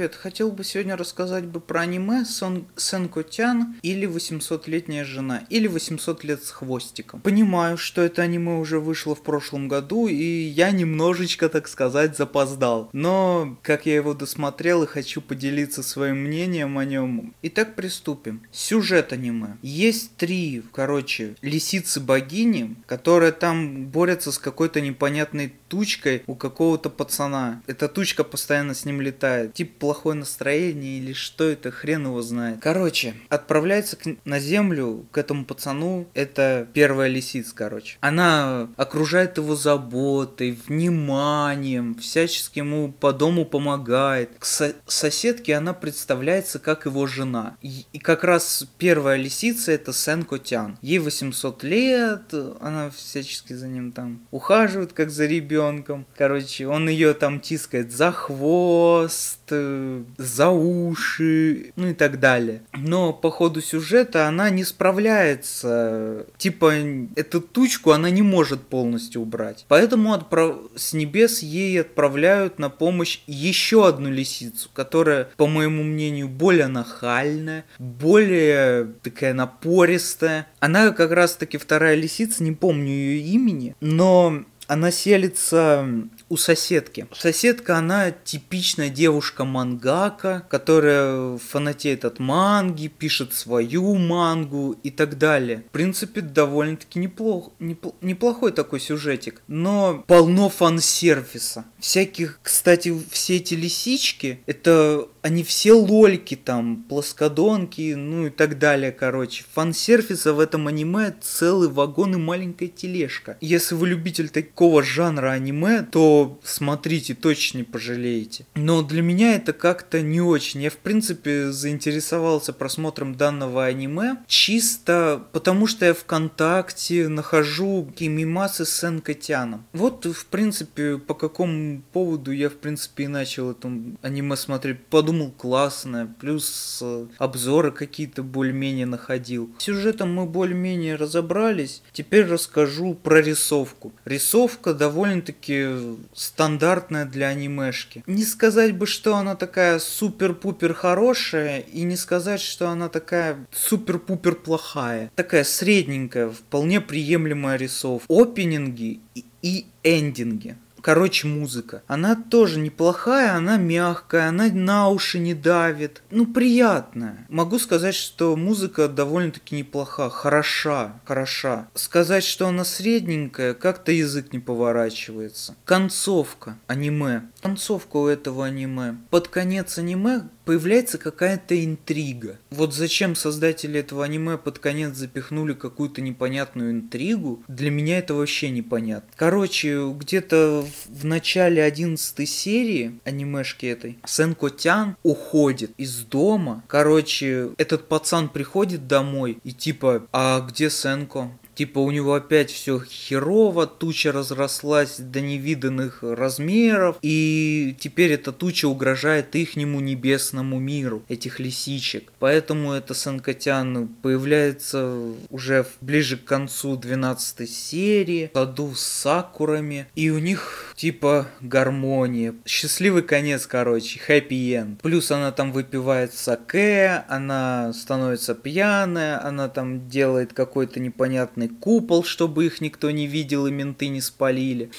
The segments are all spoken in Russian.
привет. Хотел бы сегодня рассказать бы про аниме Сон... Сенкотян или 800-летняя жена, или 800 лет с хвостиком. Понимаю, что это аниме уже вышло в прошлом году, и я немножечко, так сказать, запоздал. Но, как я его досмотрел и хочу поделиться своим мнением о нем. Итак, приступим. Сюжет аниме. Есть три, короче, лисицы-богини, которые там борются с какой-то непонятной тучкой у какого-то пацана. Эта тучка постоянно с ним летает. Типа плохое настроение или что это, хрен его знает. Короче, отправляется к... на землю к этому пацану, это первая лисица, короче. Она окружает его заботой, вниманием, всячески ему по дому помогает. К со- соседке она представляется как его жена. И, и как раз первая лисица это Сен Котян. Ей 800 лет, она всячески за ним там ухаживает, как за ребенком. Короче, он ее там тискает за хвост, э, за уши, ну и так далее. Но по ходу сюжета она не справляется. Типа, эту тучку она не может полностью убрать. Поэтому отправ... с небес ей отправляют на помощь еще одну лисицу, которая, по моему мнению, более нахальная, более такая напористая. Она как раз-таки вторая лисица, не помню ее имени, но она селится у соседки. Соседка, она типичная девушка-мангака, которая фанатеет от манги, пишет свою мангу и так далее. В принципе, довольно-таки неплох, непло, неплохой такой сюжетик, но полно фан-сервиса. Всяких, кстати, все эти лисички, это они все лольки там, плоскодонки, ну и так далее, короче. Фан-сервиса в этом аниме целый вагон и маленькая тележка. Если вы любитель таких такого жанра аниме, то смотрите, точно не пожалеете. Но для меня это как-то не очень. Я, в принципе, заинтересовался просмотром данного аниме чисто потому, что я ВКонтакте нахожу кимимасы с Энкотяном. Вот, в принципе, по какому поводу я, в принципе, и начал это аниме смотреть. Подумал, классное, плюс э, обзоры какие-то более-менее находил. Сюжетом мы более-менее разобрались. Теперь расскажу про рисовку. Рисовка концовка довольно-таки стандартная для анимешки. Не сказать бы, что она такая супер-пупер хорошая, и не сказать, что она такая супер-пупер плохая. Такая средненькая, вполне приемлемая рисовка. Опенинги и, и эндинги. Короче, музыка. Она тоже неплохая, она мягкая, она на уши не давит. Ну, приятная. Могу сказать, что музыка довольно-таки неплоха. Хороша, хороша. Сказать, что она средненькая, как-то язык не поворачивается. Концовка аниме. Концовка у этого аниме. Под конец аниме появляется какая-то интрига. Вот зачем создатели этого аниме под конец запихнули какую-то непонятную интригу, для меня это вообще непонятно. Короче, где-то в начале 11 серии анимешки этой Сенко Тян уходит из дома. Короче, этот пацан приходит домой и типа, а где Сенко? Типа у него опять все херово, туча разрослась до невиданных размеров, и теперь эта туча угрожает ихнему небесному миру, этих лисичек. Поэтому эта Санкотян появляется уже ближе к концу 12 серии, в саду с сакурами, и у них типа гармония. Счастливый конец, короче, happy end Плюс она там выпивает саке, она становится пьяная, она там делает какой-то непонятный купол, чтобы их никто не видел и менты не спалили.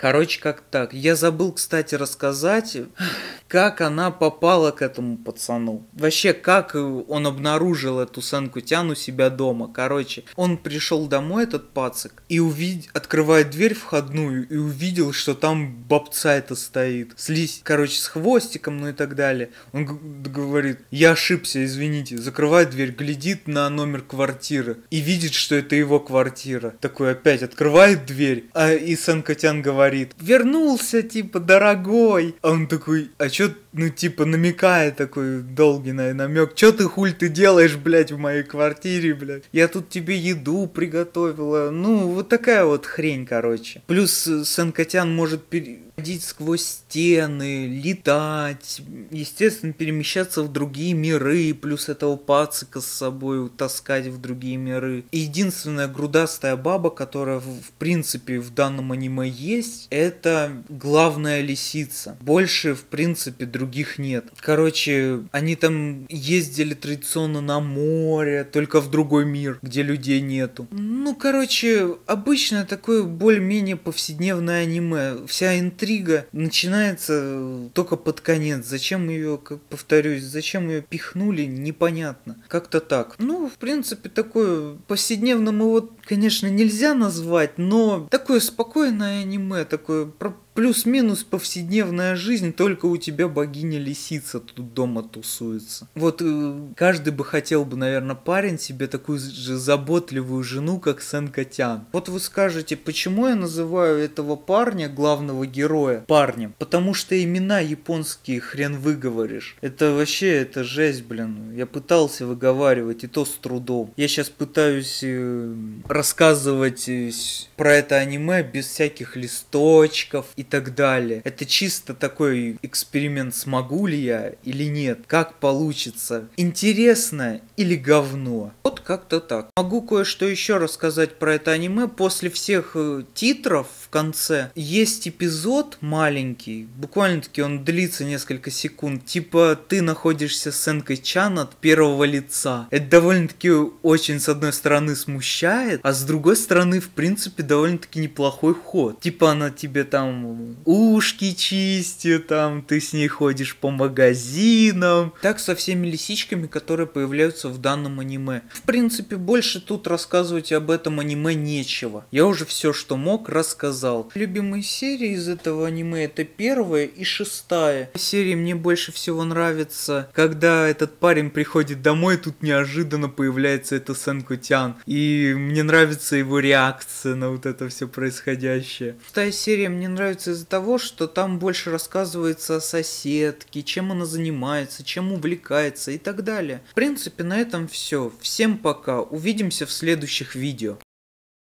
Короче, как так. Я забыл, кстати, рассказать, как она попала к этому пацану. Вообще, как он обнаружил эту Сен-Кутян у себя дома. Короче, он пришел домой, этот пацак, и увид... открывает дверь входную и увидел, что там бабца это стоит. слизь, Короче, с хвостиком, ну и так далее. Он говорит, я ошибся, извините. Закрывает дверь, глядит на номер квартиры и видит, что это его квартира. Такой опять открывает дверь, а и Сен-Кутян говорит, говорит, вернулся, типа, дорогой. А он такой, а чё, ну, типа, намекает такой долгий на намек, чё ты хуль ты делаешь, блядь, в моей квартире, блядь? Я тут тебе еду приготовила. Ну, вот такая вот хрень, короче. Плюс Санкотян может пере ходить сквозь стены, летать, естественно, перемещаться в другие миры, плюс этого пацика с собой таскать в другие миры. единственная грудастая баба, которая в принципе в данном аниме есть, это главная лисица. Больше, в принципе, других нет. Короче, они там ездили традиционно на море, только в другой мир, где людей нету. Ну, короче, обычно такое более-менее повседневное аниме. Вся интрига начинается э, только под конец. Зачем ее, как повторюсь, зачем ее пихнули, непонятно. Как-то так. Ну, в принципе, такое повседневным его, конечно, нельзя назвать, но такое спокойное аниме, такое про плюс-минус повседневная жизнь, только у тебя богиня-лисица тут дома тусуется. Вот э, каждый бы хотел бы, наверное, парень себе такую же заботливую жену, как Сен Котян. Вот вы скажете, почему я называю этого парня, главного героя, парнем? Потому что имена японские хрен выговоришь. Это вообще, это жесть, блин. Я пытался выговаривать, и то с трудом. Я сейчас пытаюсь э, рассказывать э, про это аниме без всяких листочков и так далее. Это чисто такой эксперимент, смогу ли я или нет, как получится, интересно или говно. Вот как-то так. Могу кое-что еще рассказать про это аниме после всех э, титров, в конце. Есть эпизод маленький, буквально-таки он длится несколько секунд, типа ты находишься с Энкой Чан от первого лица. Это довольно-таки очень, с одной стороны, смущает, а с другой стороны, в принципе, довольно-таки неплохой ход. Типа она тебе там ушки чистит, там ты с ней ходишь по магазинам. Так со всеми лисичками, которые появляются в данном аниме. В принципе, больше тут рассказывать об этом аниме нечего. Я уже все, что мог, рассказал сказал. Любимые серии из этого аниме это первая и шестая. Серии мне больше всего нравится, когда этот парень приходит домой, тут неожиданно появляется это Сенкутян. И мне нравится его реакция на вот это все происходящее. Шестая серия мне нравится из-за того, что там больше рассказывается о соседке, чем она занимается, чем увлекается и так далее. В принципе, на этом все. Всем пока. Увидимся в следующих видео.